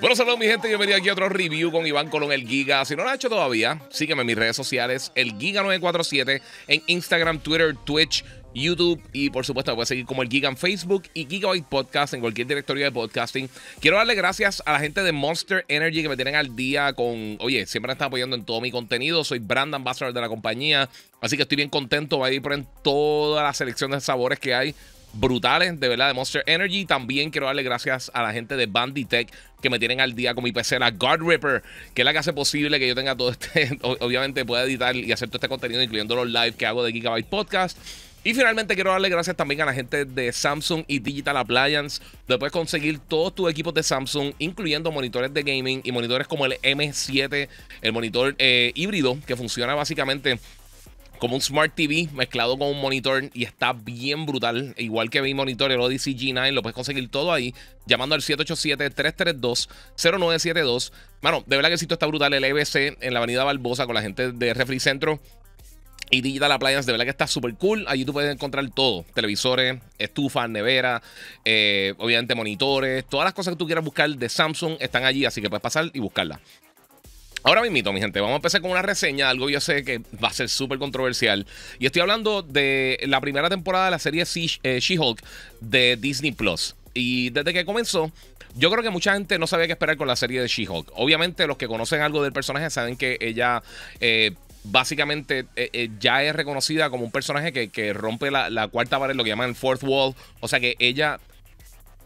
bueno, saludos mi gente, bienvenido aquí a otro review con Iván Colón, el Giga. Si no lo has hecho todavía, sígueme en mis redes sociales, el Giga947, en Instagram, Twitter, Twitch, YouTube y por supuesto me puedes seguir como el Giga en Facebook y Gigabyte Podcast en cualquier directorio de podcasting. Quiero darle gracias a la gente de Monster Energy que me tienen al día con, oye, siempre me están apoyando en todo mi contenido, soy Brandon ambassador de la compañía, así que estoy bien contento, voy a ir por en toda la selección de sabores que hay brutales, de verdad, de Monster Energy. También quiero darle gracias a la gente de Banditech que me tienen al día con mi PC, la Guard Ripper, que es la que hace posible que yo tenga todo este, obviamente pueda editar y hacer todo este contenido, incluyendo los live que hago de Gigabyte Podcast. Y finalmente quiero darle gracias también a la gente de Samsung y Digital Appliance, donde puedes conseguir todos tus equipos de Samsung, incluyendo monitores de gaming y monitores como el M7, el monitor eh, híbrido que funciona básicamente como un Smart TV mezclado con un monitor y está bien brutal. Igual que mi monitor, el Odyssey G9, lo puedes conseguir todo ahí llamando al 787-332-0972. Mano, de verdad que el sitio está brutal, el EBC en la Avenida Barbosa con la gente de Refri Centro y Digital Appliance, de verdad que está súper cool. Allí tú puedes encontrar todo: televisores, estufas, neveras, eh, obviamente monitores, todas las cosas que tú quieras buscar de Samsung están allí, así que puedes pasar y buscarlas. Ahora mismito, mi gente, vamos a empezar con una reseña, algo yo sé que va a ser súper controversial. Y estoy hablando de la primera temporada de la serie eh, She-Hulk de Disney Plus. Y desde que comenzó, yo creo que mucha gente no sabía qué esperar con la serie de She-Hulk. Obviamente, los que conocen algo del personaje saben que ella. Eh, básicamente eh, ya es reconocida como un personaje que, rompe la, la cuarta pared, lo que llaman el fourth wall. O sea que ella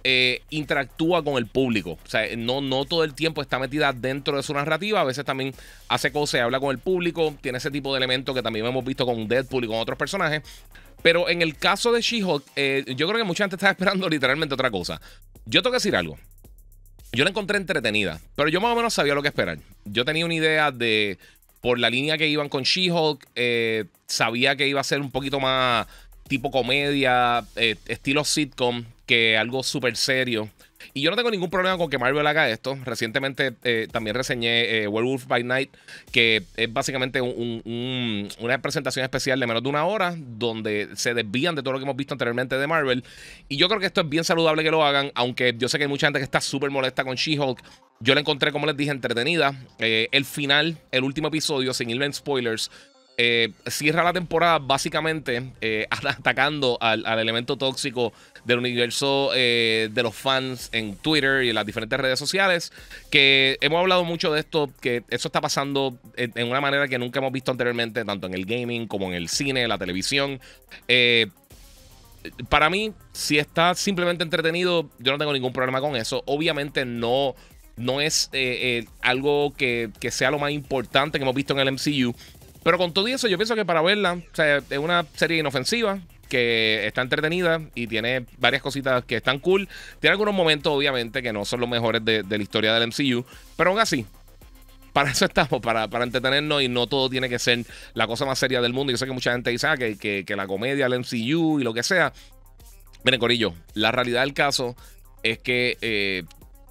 eh, interactúa con el público. O sea, no, no todo el tiempo está metida dentro de su narrativa. A veces también hace cosas, habla con el público. Tiene ese tipo de elementos que también hemos visto con Deadpool y con otros personajes. Pero en el caso de She-Hulk, eh, yo creo que mucha gente está esperando literalmente otra cosa. Yo tengo que decir algo. Yo la encontré entretenida, pero yo más o menos sabía lo que esperar. Yo tenía una idea de, por la línea que iban con She-Hulk, eh, sabía que iba a ser un poquito más tipo comedia, eh, estilo sitcom, que algo súper serio. Y yo no tengo ningún problema con que Marvel haga esto. Recientemente eh, también reseñé eh, Werewolf by Night, que es básicamente una presentación especial de menos de una hora, donde se desvían de todo lo que hemos visto anteriormente de Marvel. Y yo creo que esto es bien saludable que lo hagan, aunque yo sé que hay mucha gente que está súper molesta con She-Hulk. Yo la encontré, como les dije, entretenida. el final, el último episodio, sin irme spoilers, eh, cierra la temporada básicamente eh, atacando al, elemento tóxico del universo eh, de los fans en Twitter y en las diferentes redes sociales. Que hemos hablado mucho de esto, que eso está pasando en, una manera que nunca hemos visto anteriormente, tanto en el gaming como en el cine, en la televisión. para mí, si está simplemente entretenido, yo no tengo ningún problema con eso. Obviamente no, no es algo que sea lo más importante que hemos visto en el MCU. Pero con todo eso, yo pienso que para verla, o sea, es una serie inofensiva que está entretenida y tiene varias cositas que están cool. Tiene algunos momentos, obviamente, que no son los mejores de, la historia del MCU, pero aún así, para eso estamos, para, para, entretenernos y no todo tiene que ser la cosa más seria del mundo. Yo sé que mucha gente dice ah, que, que, la comedia, el MCU y lo que sea. Miren, Corillo, la realidad del caso es que eh,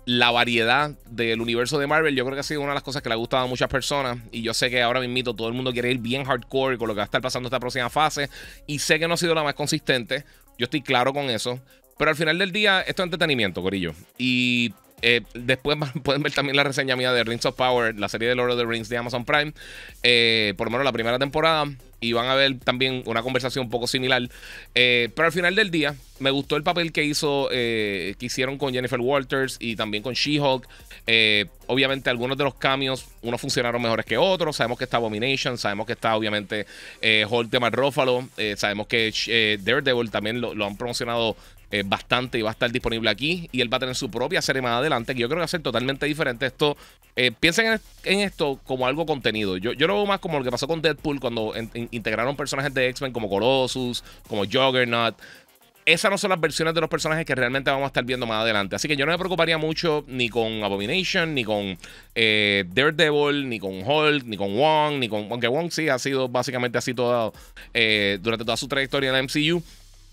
la variedad del universo de Marvel, yo creo que ha sido una de las cosas que le ha gustado a muchas personas. Y yo sé que ahora mismo todo el mundo quiere ir bien hardcore con lo que va a estar pasando esta próxima fase. Y sé que no ha sido la más consistente. Yo estoy claro con eso. Pero al final del día, esto es entretenimiento, Corillo. Y eh, después pueden ver también la reseña mía de Rings of Power, la serie de Lord of the Rings de Amazon Prime. Eh, por lo menos la primera temporada y van a ver también una conversación un poco similar. Eh, pero al final del día, me gustó el papel que hizo, eh, que hicieron con Jennifer Walters y también con She-Hulk. Eh, obviamente, algunos de los cambios, unos funcionaron mejores que otros. Sabemos que está Abomination, sabemos que está, obviamente, Hulk de sabemos que Daredevil también lo, lo han promocionado eh, bastante y va a estar disponible aquí. Y él va a tener su propia serie más adelante, que yo creo que va a ser totalmente diferente. Esto, eh, piensen en, esto como algo contenido. Yo, lo veo más como lo que pasó con Deadpool cuando integraron personajes de X-Men como Colossus, como Juggernaut esas no son las versiones de los personajes que realmente vamos a estar viendo más adelante. Así que yo no me preocuparía mucho ni con Abomination, ni con eh, Daredevil, ni con Hulk, ni con Wong, ni con. Aunque Wong sí ha sido básicamente así todo durante toda su trayectoria en la MCU.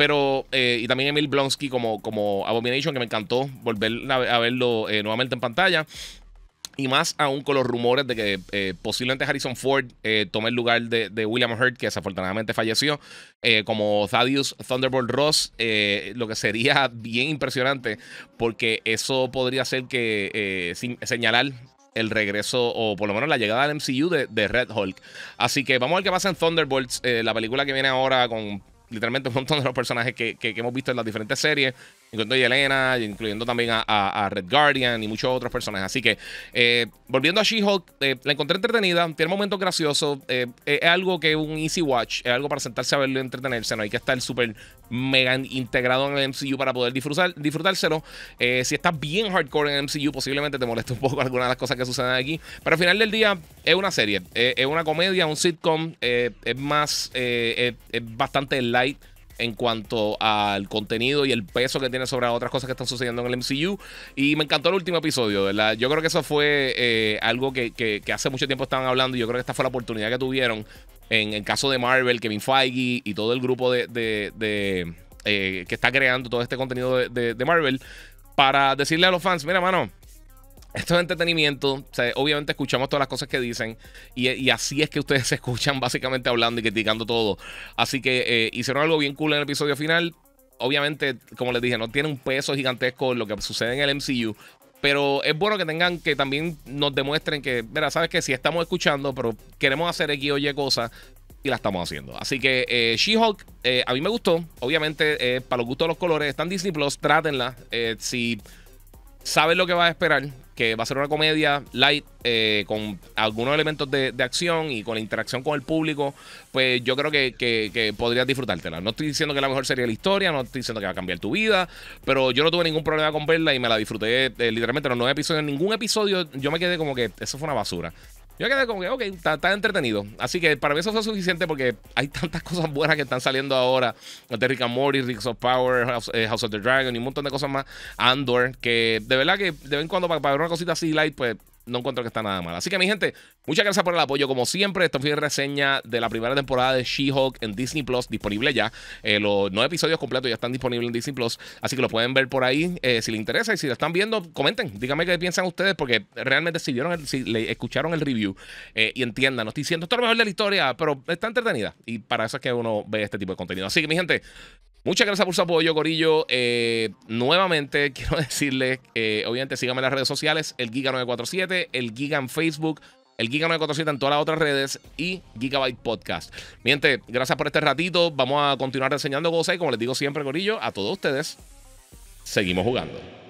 Pero, eh, y también Emil Blonsky como, como Abomination, que me encantó volver a, verlo eh, nuevamente en pantalla. Y más aún con los rumores de que eh, posiblemente Harrison Ford tome el lugar de, William Hurt, que desafortunadamente falleció, como Thaddeus Thunderbolt Ross, lo que sería bien impresionante, porque eso podría ser que señalar el regreso o por lo menos la llegada al MCU de, Red Hulk. Así que vamos a ver qué pasa en Thunderbolts, la película que viene ahora con literalmente un montón de los personajes que, que, hemos visto en las diferentes series incluyendo a Elena, incluyendo también a, Red Guardian y muchos otros personajes. Así que, eh, volviendo a She-Hulk, eh, la encontré entretenida, tiene momentos graciosos, eh, es algo que es un easy watch, es algo para sentarse a verlo y entretenerse, no hay que estar súper mega integrado en el MCU para poder disfrutar, disfrutárselo. si estás bien hardcore en el MCU, posiblemente te moleste un poco alguna de las cosas que suceden aquí, pero al final del día es una serie, es una comedia, un sitcom, es más, es bastante light en cuanto al contenido y el peso que tiene sobre otras cosas que están sucediendo en el MCU. Y me encantó el último episodio, ¿verdad? Yo creo que eso fue eh, algo que, hace mucho tiempo estaban hablando y yo creo que esta fue la oportunidad que tuvieron en el caso de Marvel, Kevin Feige y todo el grupo de, eh, que está creando todo este contenido de Marvel para decirle a los fans, mira, mano esto es entretenimiento. obviamente escuchamos todas las cosas que dicen. Y, así es que ustedes se escuchan básicamente hablando y criticando todo. Así que eh, hicieron algo bien cool en el episodio final. Obviamente, como les dije, no tiene un peso gigantesco lo que sucede en el MCU. Pero es bueno que tengan, que también nos demuestren que, mira, sabes que si estamos escuchando, pero queremos hacer X oye cosas, y la estamos haciendo. Así que eh, She-Hulk, eh, a mí me gustó. Obviamente, para los gustos de los colores, están Disney Plus, trátenla. si sabes lo que vas a esperar, que va a ser una comedia light eh, con algunos elementos de, acción y con la interacción con el público, pues yo creo que, que, podrías disfrutártela. No estoy diciendo que la mejor sería la historia, no estoy diciendo que va a cambiar tu vida, pero yo no tuve ningún problema con verla y me la disfruté eh, literalmente en los nueve episodios. En ningún episodio yo me quedé como que eso fue una basura. Yo quedé como que, ok, está, entretenido. Así que para mí eso fue suficiente porque hay tantas cosas buenas que están saliendo ahora. De Rick and Ricks of Power, eh, House, of the Dragon y un montón de cosas más. Andor, que de verdad que de vez en cuando para, para ver una cosita así light, pues no encuentro que está nada mal. Así que, mi gente, muchas gracias por el apoyo. Como siempre, esto fue reseña de la primera temporada de She-Hulk en Disney Plus, disponible ya. Eh, los nueve episodios completos ya están disponibles en Disney Plus, así que lo pueden ver por ahí. Eh, si les interesa y si lo están viendo, comenten, díganme qué piensan ustedes, porque realmente si vieron, si le escucharon el review eh, y entiendan, no estoy diciendo esto es lo mejor de la historia, pero está entretenida. Y para eso es que uno ve este tipo de contenido. Así que, mi gente, Muchas gracias por su apoyo, Corillo. Eh, nuevamente quiero decirles, eh, obviamente síganme en las redes sociales, el Giga947, el Giga en Facebook, el Giga947 en todas las otras redes y Gigabyte Podcast. Miente, gracias por este ratito. Vamos a continuar enseñando cosas y como les digo siempre, Corillo, a todos ustedes, seguimos jugando.